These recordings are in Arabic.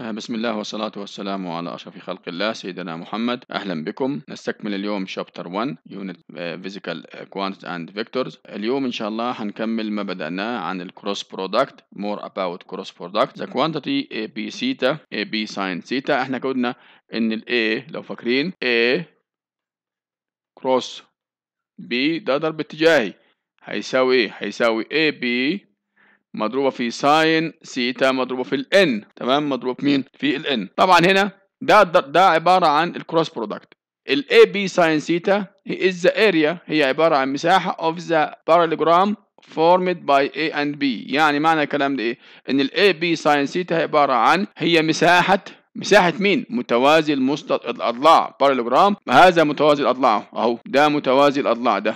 آه، بسم الله والصلاة والسلام على أشرف خلق الله سيدنا محمد أهلا بكم نستكمل اليوم شابتر 1 يونت فيزيكال كوانت أند فيكتورز اليوم إن شاء الله هنكمل ما بدأناه عن الكروس برودكت مور أباوت كروس برودكت ذا كوانتيتي أي بي سيتا أي بي ساين سيتا احنا قلنا إن ال A لو فاكرين A كروس B ده ضرب اتجاهي هيساوي إيه؟ هيساوي A B مضروبه في ساين سيتا مضروبه في الان تمام مضروب مين في الان طبعا هنا ده ده عباره عن الكروس برودكت ال B ساين سيتا is the area هي عبارة عن مساحة of the parallelogram formed by A and B يعني معنى الكلام ده ايه؟ ان ال B ساين سيتا عبارة عن هي مساحة مساحة مين؟ متوازي المستط الأضلاع parallelogram هذا متوازي الأضلاع أهو ده متوازي الأضلاع ده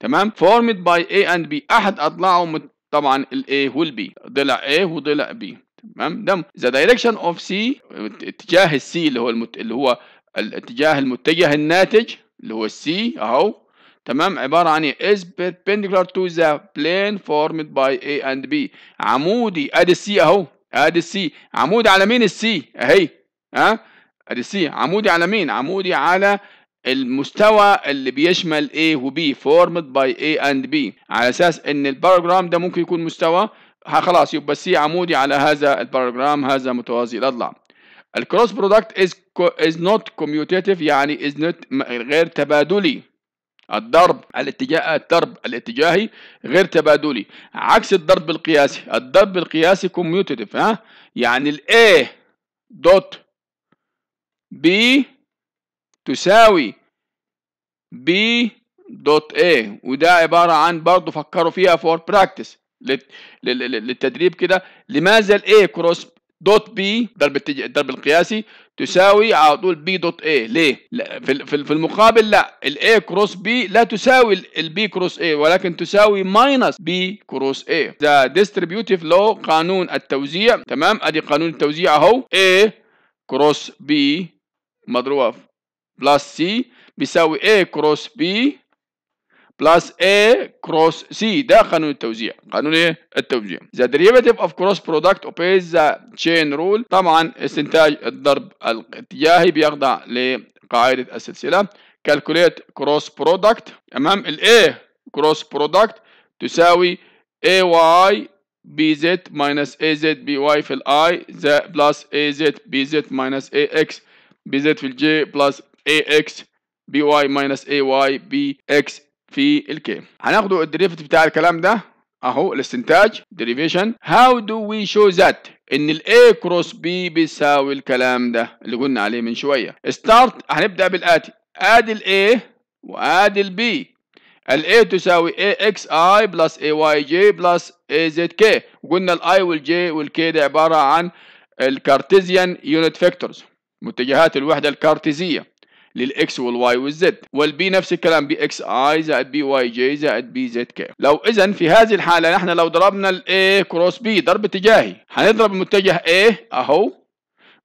تمام؟ formed by A and B أحد أضلاعه طبعا الاي والبي ضلع A وضلع B تمام ده ذا دايركشن اوف سي اتجاه السي اللي هو المت... اللي هو الاتجاه المتجه الناتج اللي هو السي اهو تمام عبارة عن ايه is perpendicular to the plane formed by A and B عمودي ادي السي اهو ادي السي عمودي على مين السي اهي ها ادي السي عمودي على مين عمودي على المستوى اللي بيشمل A و B formed by A and B على اساس ان الباراجرام ده ممكن يكون مستوى خلاص يبقى C عمودي على هذا الباراجرام هذا متوازي الاضلاع الكروس برودكت از از نوت كوميوتيتيف يعني از نوت غير تبادلي الضرب الاتجاه الضرب الاتجاهي غير تبادلي عكس الضرب القياسي الضرب القياسي كوميوتيتيف ها يعني ال A دوت B تساوي B دوت A وده عبارة عن برضه فكروا فيها فور براكتس للتدريب كده لماذا ال A كروس دوت B ضرب الضرب القياسي تساوي على طول B دوت A ليه؟ في, في المقابل لا A كروس بي لا تساوي B كروس A ولكن تساوي ماينس بي كروس A ذا ديستريبيوتيف لو قانون التوزيع تمام ادي قانون التوزيع اهو A كروس بي مضروبه بلس سي بيساوي A كروس B بلس A كروس C ده قانون التوزيع قانون ايه التوزيع the derivative of cross product obeys the chain rule طبعا استنتاج الضرب الاتجاهي بيخضع لقاعدة السلسلة calculate cross product تمام ال A cross product تساوي AY BZ minus AZ BY في ال I بلس AZ BZ minus AX BZ في الجي J بلس ax by minus ay bx في الكي هناخدوا الدريفت بتاع الكلام ده اهو الاستنتاج ديريفيشن هاو دو وي شو ذات ان الاي كروس بي بيساوي الكلام ده اللي قلنا عليه من شويه ستارت هنبدا بالاتي اد الاي واد البي الاي تساوي اي اكس اي بلس اي واي جي بلس اي زد كي وقلنا الاي والجي والكي ده عباره عن الكارتيزيان يونت فيكتورز متجهات الوحده الكارتيزيه للاكس والواي والزد والبي نفس الكلام بي اكس اي زائد بي واي جي زائد بي زد كي لو اذا في هذه الحاله نحن لو ضربنا الاي كروس بي ضرب اتجاهي هنضرب المتجه اي اهو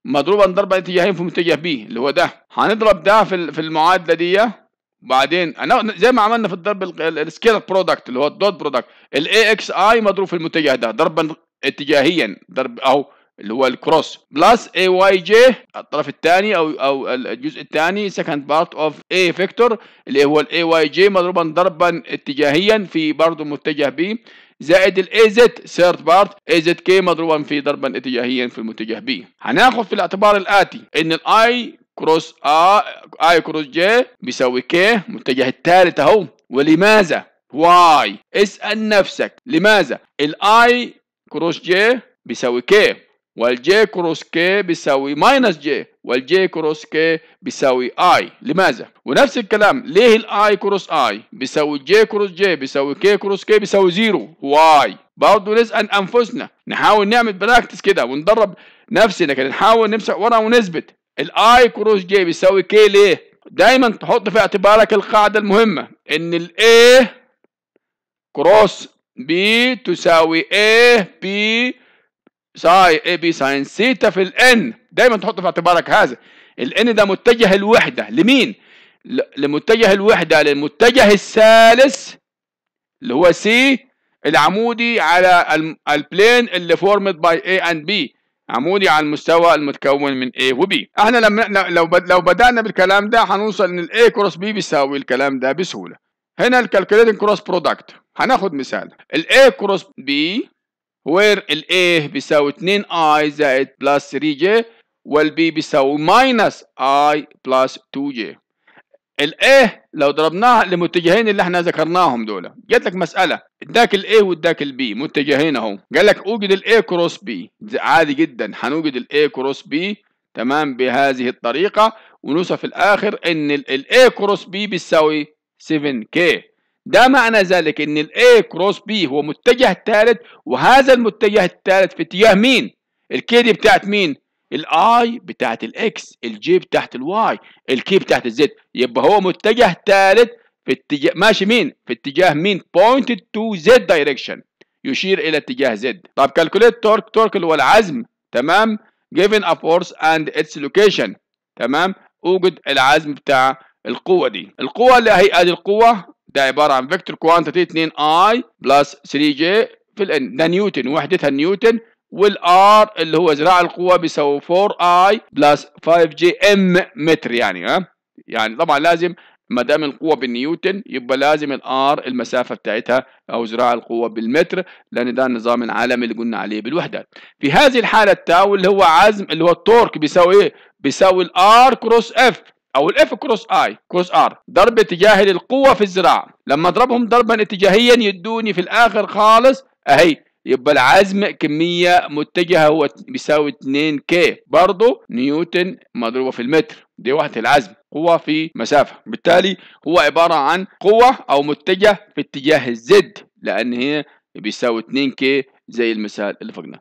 مضروبا ضربا اتجاهين في متجه بي اللي هو ده هنضرب ده في في المعادله دي وبعدين انا زي ما عملنا في الضرب السكيلر برودكت اللي هو الدوت برودكت الاي اكس اي مضروب في المتجه ده ضربا اتجاهيا ضرب اهو اللي هو الكروس بلس اي واي جي الطرف الثاني او او الجزء الثاني سكند بارت اوف اي فيكتور اللي هو الاي واي جي مضروبا ضربا اتجاهيا في برضه متجه ب زائد الاي زد ثيرد بارت اي زد كي مضروبا في ضربا اتجاهيا في المتجه ب هناخد في الاعتبار الاتي ان الاي كروس ا اي كروس جي بيساوي كي المتجه الثالث اهو ولماذا واي اسال نفسك لماذا الاي كروس جي بيساوي كي والجي كروس كي بيساوي ماينس جي والجي كروس كي بيساوي اي لماذا ونفس الكلام ليه الاي كروس اي بيساوي جي كروس جي بيساوي كي كروس كي بيساوي زيرو واي برضه نسال انفسنا نحاول نعمل براكتس كده وندرب نفسنا كده نحاول نمسك ورقه ونثبت الاي كروس جي بيساوي كي ليه دايما تحط في اعتبارك القاعده المهمه ان الاي كروس بي تساوي ايه بي ساي اي بي ساين سيتا في الان دايما تحط في اعتبارك هذا الان ده متجه الوحده لمين لمتجه الوحده للمتجه الثالث اللي هو سي العمودي على البلين اللي فورمد باي اي اند بي عمودي على المستوى المتكون من A و B احنا لما لو لو بدأنا بالكلام ده هنوصل ان ال كروس بي بيساوي الكلام ده بسهولة هنا الكالكوليتنج كروس برودكت هناخد مثال ال كروس بي وير ال A بيساوي 2 I زائد بلس 3 j وال B بيساوي ماينس I بلس 2 j ال A لو ضربناها لمتجهين اللي احنا ذكرناهم دول جات لك مسألة اداك ال A واداك ال B متجهين اهو قال لك اوجد ال A كروس B عادي جدا هنوجد ال A كروس B تمام بهذه الطريقة ونوصف في الآخر إن ال A كروس B بيساوي 7K ده معنى ذلك ان الاي كروس بي هو متجه ثالث وهذا المتجه الثالث في اتجاه مين الكي دي بتاعت مين الاي بتاعت الاكس الجي بتاعت الواي الكي بتاعت الزد يبقى هو متجه ثالث في اتجاه ماشي مين في اتجاه مين بوينت to z دايركشن يشير الى اتجاه زد طب كالكوليت تورك تورك اللي هو العزم تمام given a force and its location تمام اوجد العزم بتاع القوة دي القوة اللي هي ادي القوة ده عباره عن فيكتور كوانتيتي 2 اي بلس 3 جي في الان ده نيوتن وحدتها نيوتن والار اللي هو ذراع القوه بيساوي 4 اي بلس 5 جي ام متر يعني ها يعني طبعا لازم ما دام القوه بالنيوتن يبقى لازم الار المسافه بتاعتها او ذراع القوه بالمتر لان ده النظام العالمي اللي قلنا عليه بالوحدات في هذه الحاله التاو اللي هو عزم اللي هو التورك بيساوي ايه بيساوي الار كروس اف او الاف كروس اي كروس ار ضرب اتجاهي للقوه في الذراع لما اضربهم ضربا اتجاهيا يدوني في الاخر خالص اهي يبقى العزم كمية متجهة هو بيساوي 2 كي برضه نيوتن مضروبة في المتر دي واحدة العزم قوة في مسافة بالتالي هو عبارة عن قوة أو متجه في اتجاه الزد لأن هي بيساوي 2 كي زي المثال اللي فوقنا